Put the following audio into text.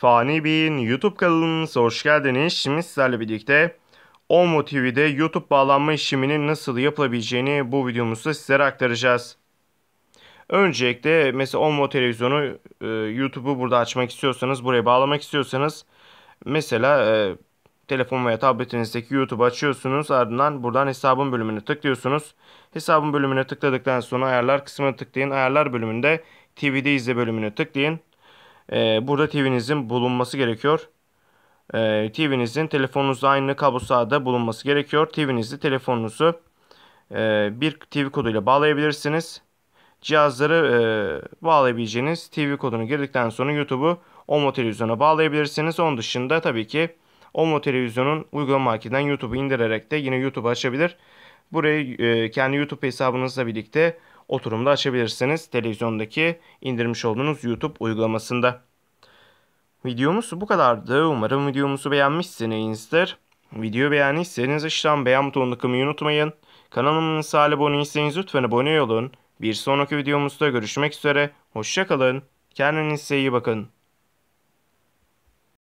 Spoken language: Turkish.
Fani Bey'in YouTube kanalımıza hoş geldiniz. Şimdi sizlerle birlikte Omo TV'de YouTube bağlanma işleminin nasıl yapılabileceğini bu videomuzda sizlere aktaracağız. Öncelikle mesela Omo televizyonu e, YouTube'u burada açmak istiyorsanız, buraya bağlamak istiyorsanız mesela e, telefon veya tabletinizdeki YouTube açıyorsunuz. Ardından buradan hesabın bölümüne tıklıyorsunuz. Hesabın bölümüne tıkladıktan sonra ayarlar kısmına tıklayın. Ayarlar bölümünde TV'de izle bölümüne tıklayın e, burada TV'nizin bulunması gerekiyor. E, ee, TV'nizin telefonunuzda aynı kablosu da bulunması gerekiyor. TV'nizi telefonunuzu e, bir TV koduyla bağlayabilirsiniz. Cihazları e, bağlayabileceğiniz TV kodunu girdikten sonra YouTube'u Omo televizyona bağlayabilirsiniz. Onun dışında tabii ki Omo televizyonun uygulama marketinden YouTube'u indirerek de yine YouTube açabilir. Burayı e, kendi YouTube hesabınızla birlikte oturumda açabilirsiniz televizyondaki indirmiş olduğunuz YouTube uygulamasında. Videomuz bu kadardı. Umarım videomuzu beğenmişsinizdir. Video beğendiyseniz aşağıdan beğen butonuna tıklamayı unutmayın. Kanalımıza abone değilseniz lütfen abone olun. Bir sonraki videomuzda görüşmek üzere. Hoşçakalın. Kendinize iyi bakın.